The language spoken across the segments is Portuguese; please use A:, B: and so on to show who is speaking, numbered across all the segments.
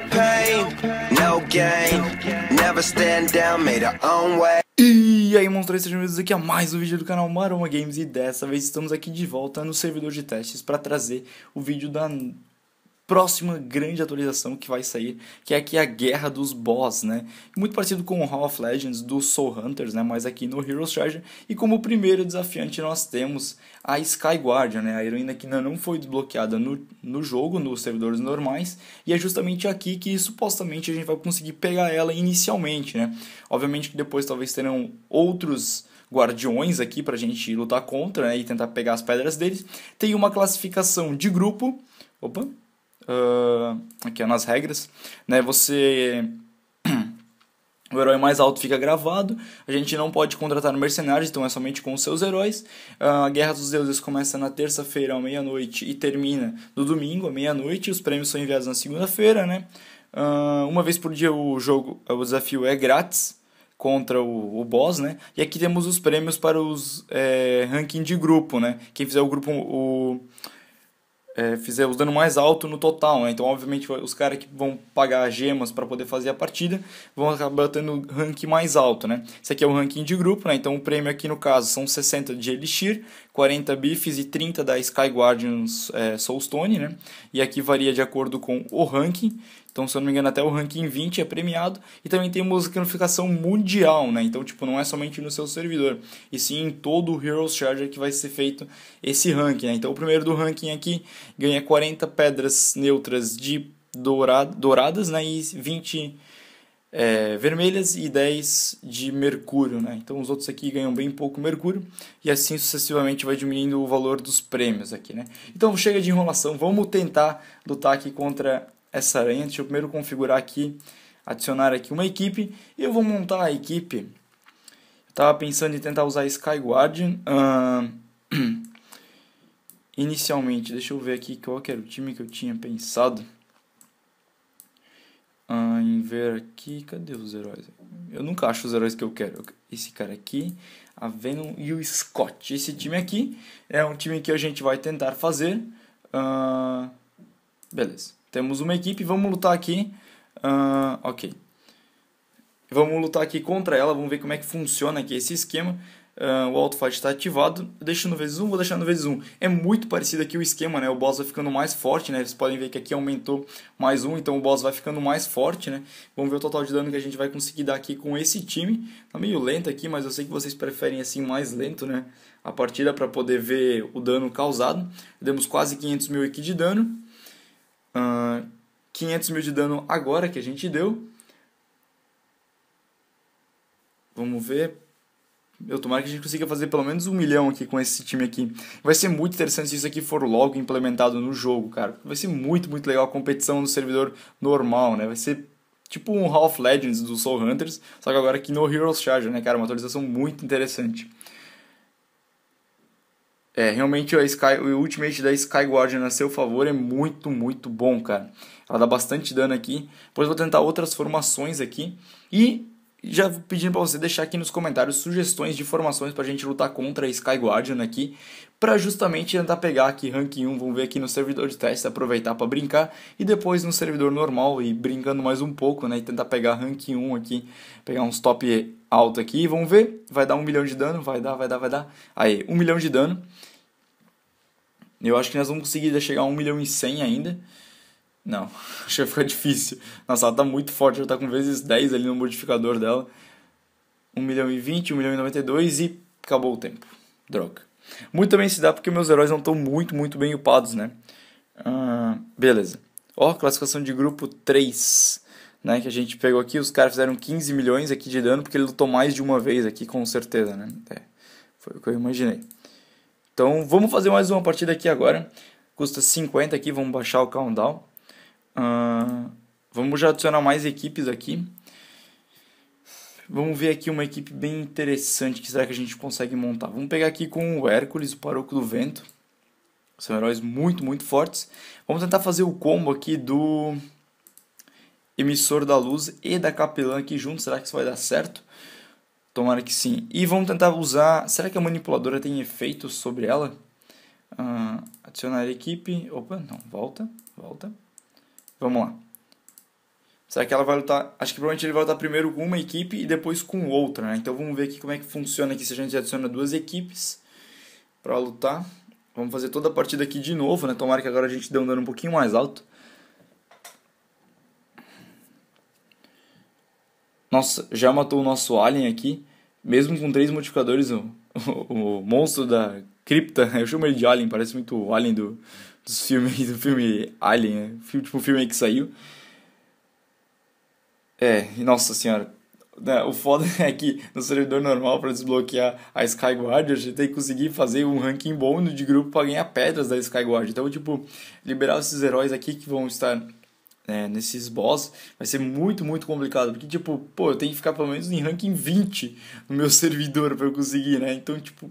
A: pain, no gain. Never stand down, made our own way. E aí, monstros, sejam bem-vindos aqui a mais um vídeo do canal Maroma Games e dessa vez estamos aqui de volta no servidor de testes para trazer o vídeo da próxima grande atualização que vai sair, que é aqui a Guerra dos Boss, né? Muito parecido com o Hall of Legends do Soul Hunters, né? Mas aqui no Heroes Charger. E como primeiro desafiante nós temos a Sky Guardian, né? A heroína que ainda não foi desbloqueada no, no jogo, nos servidores normais. E é justamente aqui que supostamente a gente vai conseguir pegar ela inicialmente, né? Obviamente que depois talvez terão outros guardiões aqui pra gente lutar contra né? e tentar pegar as pedras deles. Tem uma classificação de grupo. Opa, uh, aqui nas regras, né? Você o herói mais alto fica gravado, a gente não pode contratar mercenários, então é somente com os seus heróis. Ah, a Guerra dos Deuses começa na terça-feira à meia-noite e termina no domingo à meia-noite. Os prêmios são enviados na segunda-feira, né? Ah, uma vez por dia o jogo, o desafio é grátis contra o, o boss, né? E aqui temos os prêmios para os é, ranking de grupo, né? Quem fizer o grupo, o é, fizer os dano mais alto no total. Né? Então, obviamente, os caras que vão pagar gemas para poder fazer a partida vão acabar tendo rank mais alto. Né? Esse aqui é o ranking de grupo, né? então o prêmio aqui no caso são 60 de Elixir, 40 Bifes e 30 da Sky Guardians é, Soulstone. Né? E aqui varia de acordo com o ranking. Então, se eu não me engano, até o ranking 20 é premiado e também tem uma gamificação mundial, né? Então, tipo, não é somente no seu servidor, e sim em todo o Heroes Charger que vai ser feito esse ranking, né? Então, o primeiro do ranking aqui ganha 40 pedras neutras de dourado, douradas, né? E 20 é, vermelhas e 10 de mercúrio, né? Então os outros aqui ganham bem pouco mercúrio e assim sucessivamente vai diminuindo o valor dos prêmios aqui, né? Então chega de enrolação, vamos tentar lutar aqui contra essa aranha. Deixa eu primeiro configurar aqui, adicionar aqui uma equipe. E eu vou montar a equipe. Estava pensando em tentar usar Sky Uh, inicialmente, deixa eu ver aqui qual que era o time que eu tinha pensado. Uh, em ver aqui, cadê os heróis? Eu nunca acho os heróis que eu quero. Esse cara aqui, a Venom e o Scott. Esse time aqui é um time que a gente vai tentar fazer. Uh, beleza. Temos uma equipe, vamos lutar aqui. Uh, ok. Vamos lutar aqui contra ela, vamos ver como é que funciona aqui esse esquema. Uh, o auto fight está ativado, deixa no vezes 1, vou deixar no vezes 1. É muito parecido aqui o esquema, né? O boss vai ficando mais forte, né? Vocês podem ver que aqui aumentou mais um, então o boss vai ficando mais forte, né? Vamos ver o total de dano que a gente vai conseguir dar aqui com esse time. Tá meio lento aqui, mas eu sei que vocês preferem assim mais lento, né? A partida para poder ver o dano causado. Demos quase 500 mil aqui de dano uh, 500 mil de dano agora que a gente deu. Vamos ver. Eu tomara que a gente consiga fazer pelo menos um milhão aqui com esse time aqui. Vai ser muito interessante se isso aqui for logo implementado no jogo, cara. Vai ser muito, muito legal a competição no servidor normal, né? Vai ser tipo um Half Legends do Soul Hunters, só que agora aqui no Heroes Charger, né, cara? Uma atualização muito interessante. É, realmente a Sky, o Ultimate da Sky Guardian a seu favor é muito, muito bom, cara. Ela dá bastante dano aqui. Depois vou tentar outras formações aqui. E já pedindo para você deixar aqui nos comentários sugestões de formações para a gente lutar contra a Sky Guardian aqui, para justamente tentar pegar aqui rank 1, vamos ver aqui no servidor de teste, aproveitar para brincar, e depois no servidor normal e brincando mais um pouco, né, e tentar pegar rank 1 aqui, pegar uns top alto aqui, vamos ver, vai dar um milhão de dano, vai dar, vai dar, vai dar, aí, um milhão de dano, eu acho que nós vamos conseguir chegar a 1 milhão e 100 ainda. Não, acho que vai ficar difícil. Nossa, ela tá muito forte, ela tá com vezes 10 ali no modificador dela. 1 milhão e 20, 1 milhão e 92 e acabou o tempo. Droga. Muito também se dá porque meus heróis não estão muito, muito bem upados, né? Ah, beleza. Ó, classificação de grupo 3, né? Que a gente pegou aqui, os caras fizeram 15 milhões aqui de dano porque ele lutou mais de uma vez aqui, com certeza, né? É, foi o que eu imaginei. Então vamos fazer mais uma partida aqui agora. Custa 50 aqui, vamos baixar o countdown. Uh, vamos já adicionar mais equipes aqui. Vamos ver aqui uma equipe bem interessante que será que a gente consegue montar. Vamos pegar aqui com o Hércules, o Paroco do Vento. São heróis muito, muito fortes. Vamos tentar fazer o combo aqui do Emissor da Luz e da Capelã aqui junto. Será que isso vai dar certo? Tomara que sim. E vamos tentar usar. Será que a manipuladora tem efeito sobre ela? Uh, adicionar equipe. Opa, não, volta, volta. Vamos lá. Será que ela vai lutar? Acho que provavelmente ele vai lutar primeiro com uma equipe e depois com outra, né? Então vamos ver aqui como é que funciona aqui se a gente adiciona duas equipes para lutar. Vamos fazer toda a partida aqui de novo, né? Tomara que agora a gente dê um dano um pouquinho mais alto. Nossa, já matou o nosso alien aqui. Mesmo com três modificadores, o, o, o monstro da cripta, eu chamo ele de alien, parece muito o alien do, dos filmes, do filme Alien, né? tipo o filme aí que saiu. É, nossa senhora. Né, o foda é que no servidor normal, para desbloquear a Skyguard, tem que conseguir fazer um ranking bom de grupo para ganhar pedras da Skyguard. Então, tipo, liberar esses heróis aqui que vão estar né, nesses boss, vai ser muito, muito complicado. Porque, tipo, pô, eu tenho que ficar pelo menos em ranking 20 no meu servidor para eu conseguir, né? Então, tipo.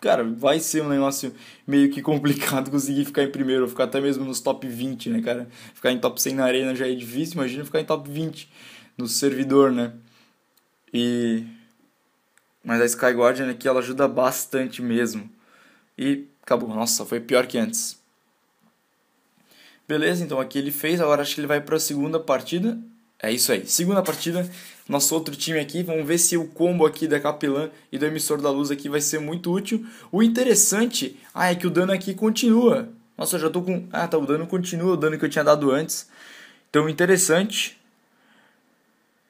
A: Cara, vai ser um negócio meio que complicado conseguir ficar em primeiro, ficar até mesmo nos top 20, né, cara? Ficar em top 100 na arena já é difícil, imagina ficar em top 20 no servidor, né? E. Mas a Sky Guardian né, aqui ela ajuda bastante mesmo. E acabou. Nossa, foi pior que antes. Beleza, então aqui ele fez, agora acho que ele vai para a segunda partida. É isso aí, segunda partida, nosso outro time aqui, vamos ver se o combo aqui da Capilã e do Emissor da Luz aqui vai ser muito útil. O interessante, ah, é que o dano aqui continua. Nossa, eu já tô com... Ah, tá, o dano continua, o dano que eu tinha dado antes. Então, interessante.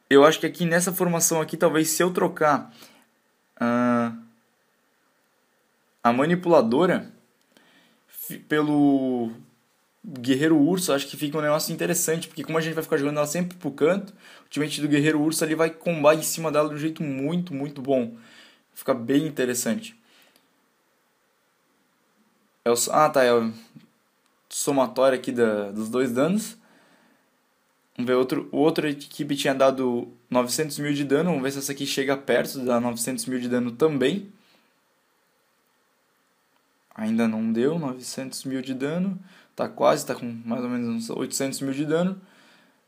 A: Eu acho que aqui nessa formação aqui, talvez se eu trocar a, ah, a manipuladora pelo Guerreiro Urso, acho que fica um negócio interessante, porque como a gente vai ficar jogando ela sempre pro canto, o time do Guerreiro Urso ali vai combar em cima dela de um jeito muito, muito bom. Fica bem interessante. É o, ah, tá, é o somatório aqui da, dos dois danos. Vamos ver, outro, outra equipe tinha dado 900 mil de dano, vamos ver se essa aqui chega perto da 900 mil de dano também. Ainda não deu, 900 mil de dano tá quase, tá com mais ou menos uns 800 mil de dano.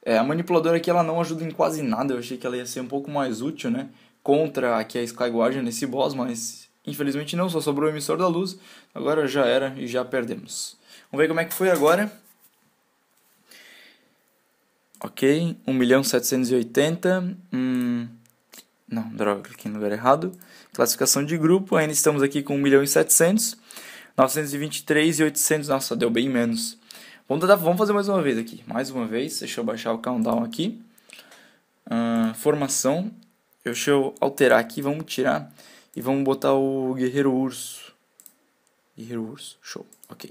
A: É, a manipuladora aqui ela não ajuda em quase nada, eu achei que ela ia ser um pouco mais útil, né? Contra aqui a é Sky Guardian nesse boss, mas infelizmente não, só sobrou o Emissor da Luz. Agora já era e já perdemos. Vamos ver como é que foi agora. Ok, 1 milhão 780. Hum... Não, droga, cliquei no lugar errado. Classificação de grupo, ainda estamos aqui com 1 milhão e 700. 923 e 800. Nossa, deu bem menos. Vamos, tentar, vamos fazer mais uma vez aqui. Mais uma vez. Deixa eu baixar o countdown aqui. Uh, formação. Deixa eu alterar aqui. Vamos tirar. E vamos botar o Guerreiro Urso. Guerreiro Urso. Show. Ok.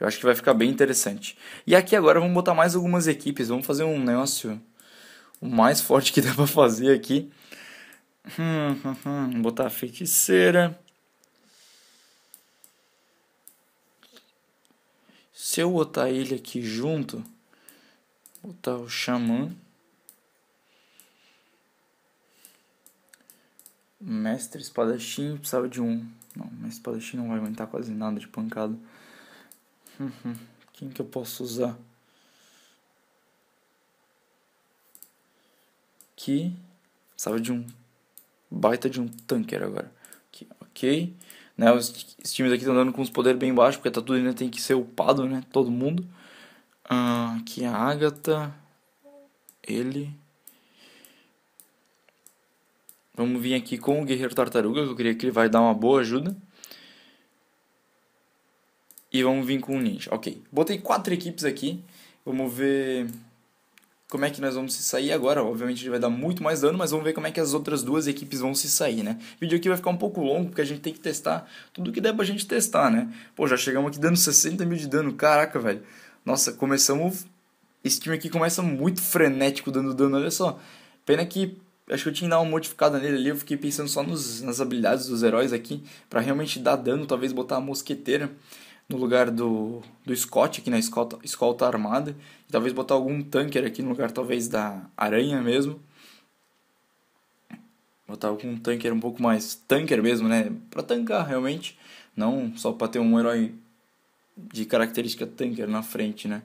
A: Eu acho que vai ficar bem interessante. E aqui agora vamos botar mais algumas equipes. Vamos fazer um negócio o mais forte que dá pra fazer aqui. Hum, hum, hum. Botar a feiticeira. Se eu botar ele aqui junto, botar o xamã, mestre espadachim precisava de um. Não, mestre espadachim não vai aguentar quase nada de pancada. Uhum. Quem que eu posso usar? Que precisava de um baita de um tanker agora. Aqui, ok. Né? Os, os times aqui estão andando com os poderes bem baixos, porque tá tudo ainda né? tem que ser upado, né? Todo mundo. Ah, aqui a Agatha. Ele. Vamos vir aqui com o Guerreiro Tartaruga, que eu creio que ele vai dar uma boa ajuda. E vamos vir com o Ninja. Ok. Botei quatro equipes aqui. Vamos ver como é que nós vamos se sair agora. Obviamente ele vai dar muito mais dano, mas vamos ver como é que as outras duas equipes vão se sair, né? O vídeo aqui vai ficar um pouco longo, porque a gente tem que testar tudo que der pra gente testar, né? Pô, já chegamos aqui dando 60 mil de dano, caraca, velho. Nossa, começamos... Esse time aqui começa muito frenético dando dano, olha só. Pena que acho que eu tinha que dar uma modificada nele ali, eu fiquei pensando só nos, nas habilidades dos heróis aqui, para realmente dar dano, talvez botar a mosqueteira no lugar do, do Scott aqui na escolta, escolta armada. E talvez botar algum tanker aqui no lugar talvez da aranha mesmo. Botar algum tanker um pouco mais tanker mesmo, né? Pra tancar realmente. Não só pra ter um herói de característica tanker na frente, né?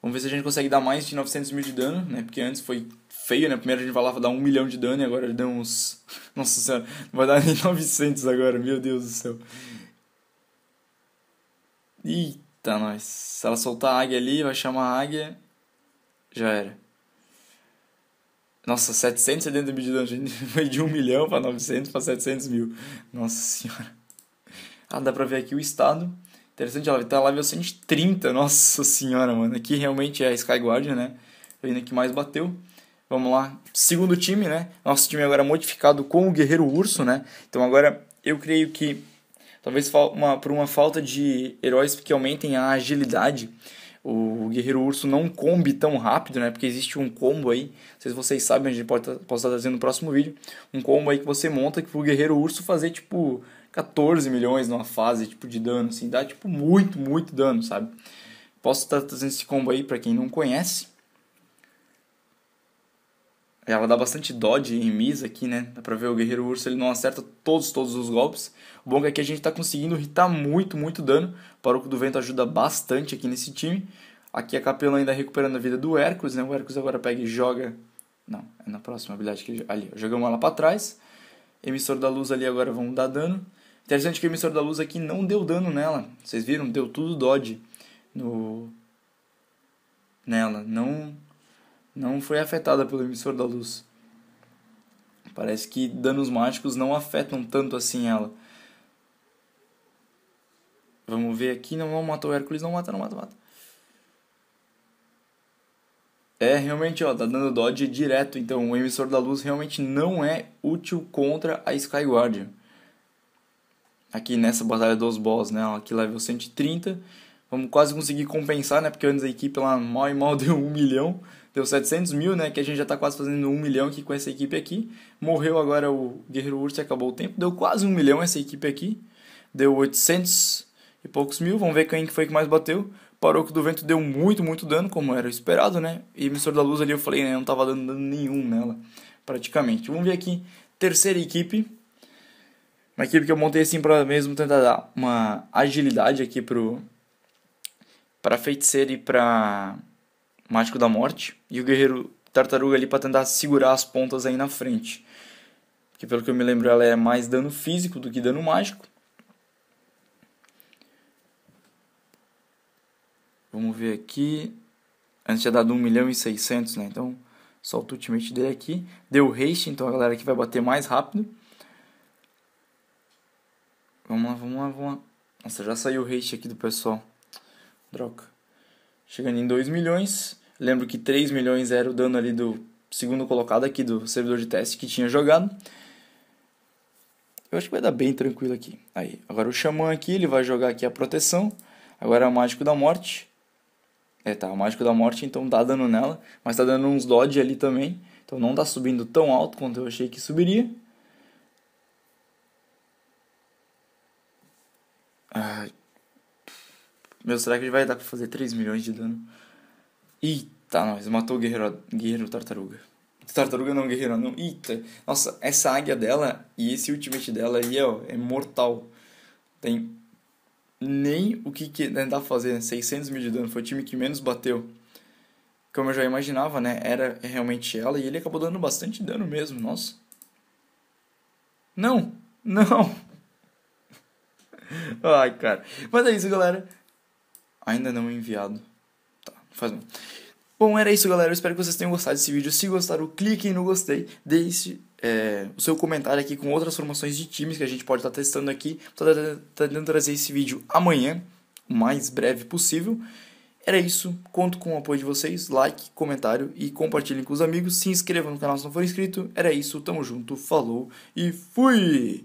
A: Vamos ver se a gente consegue dar mais de 900 mil de dano, né? Porque antes foi feio, né? Primeiro a gente falava dar 1 milhão de dano e agora ele deu uns... Nossa senhora, vai dar nem 900 agora, meu Deus do céu. Eita, nós. Se ela soltar a águia ali, vai chamar a águia. Já era. Nossa, 770 mil de dano. Foi de 1 milhão para 900 para 700 mil. Nossa senhora. Ah, dá pra ver aqui o estado. Interessante, ela tá level 130. Nossa senhora, mano. Aqui realmente é a Sky Guardian, né? Ainda que mais bateu. Vamos lá. Segundo time, né? Nosso time agora é modificado com o Guerreiro Urso, né? Então agora eu creio que talvez uma, por uma falta de heróis que aumentem a agilidade. O Guerreiro Urso não combe tão rápido, né? Porque existe um combo aí, não sei se vocês sabem, a gente pode, posso estar trazendo no próximo vídeo, um combo aí que você monta que o Guerreiro Urso fazer, tipo, 14 milhões numa fase, tipo, de dano, assim, dá, tipo, muito, muito dano, sabe? Posso estar trazendo esse combo aí para quem não conhece. Ela dá bastante dodge em Miss aqui, né? Dá pra ver o Guerreiro Urso, ele não acerta todos, todos os golpes. O bom é que a gente está conseguindo irritar muito, muito dano. O Parouco do Vento ajuda bastante aqui nesse time. Aqui a Capelã ainda recuperando a vida do Hércules, né? O Hércules agora pega e joga... Não, é na próxima habilidade que ele... Ali, jogamos ela para trás. Emissor da Luz ali agora vão dar dano. Interessante que o Emissor da Luz aqui não deu dano nela. Vocês viram? Deu tudo dodge no... nela. Não, não foi afetada pelo Emissor da Luz. Parece que danos mágicos não afetam tanto assim ela. Vamos ver aqui. Não, não matou o Hércules. Não mata, não mata, mata. É, realmente, ó, tá dando dodge direto. Então, o Emissor da Luz realmente não é útil contra a skyguard Aqui nessa batalha dos boss, né? Aqui level 130. Vamos quase conseguir compensar, né? Porque antes a equipe lá mal e mal deu 1 milhão. Deu 700 mil, né? Que a gente já tá quase fazendo 1 milhão aqui com essa equipe aqui. Morreu agora o Guerreiro Urso, acabou o tempo. Deu quase 1 milhão essa equipe aqui. Deu 800 e poucos mil. Vamos ver quem foi que mais bateu. parou que do Vento deu muito, muito dano, como era esperado, né? E Emissor da Luz ali eu falei, né? Não tava dando dano nenhum nela, praticamente. Vamos ver aqui, terceira equipe. Uma equipe que eu montei assim para mesmo tentar dar uma agilidade aqui pro... Pra Feiticeira e pra Mágico da Morte. E o Guerreiro Tartaruga ali para tentar segurar as pontas aí na frente. Que pelo que eu me lembro ela é mais dano físico do que dano mágico. Vamos ver aqui. Antes tinha dado 1 milhão e 600, né? Então, solta o ultimate dele aqui. Deu haste, então a galera aqui vai bater mais rápido. Vamos lá, vamos lá, vamos lá. Nossa, já saiu o haste aqui do pessoal. Droga. Chegando em 2 milhões. Lembro que 3 milhões era o dano ali do segundo colocado aqui do servidor de teste que tinha jogado. Eu acho que vai dar bem tranquilo aqui. Aí, agora o Xamã aqui, ele vai jogar aqui a proteção. Agora é o Mágico da Morte. É, tá, o Mágico da Morte então tá dando nela, mas tá dando uns dodge ali também. Então não tá subindo tão alto quanto eu achei que subiria. Ai. meu, será que ele vai dar pra fazer 3 milhões de dano? Eita, tá, nós, matou o guerreiro, guerreiro tartaruga. Tartaruga não, guerreiro não. Eita, tá, nossa, essa águia dela e esse ultimate dela aí, ó, é mortal. Tem nem o que, que tentar fazer, 600 mil de dano, foi o time que menos bateu. Como eu já imaginava, né? Era realmente ela e ele acabou dando bastante dano mesmo, nossa. Não! Não! Ai, cara. Mas é isso, galera. Ainda não é enviado. Tá, faz mal. Bom, era isso, galera. Eu espero que vocês tenham gostado desse vídeo. Se gostaram, cliquem no gostei, deixe é, o seu comentário aqui com outras formações de times que a gente pode estar tá testando aqui. Estou tentando trazer esse vídeo amanhã, o mais breve possível. Era isso, conto com o apoio de vocês, like, comentário e compartilhem com os amigos. Se inscrevam no canal se não for inscrito. Era isso, tamo junto, falou e fui!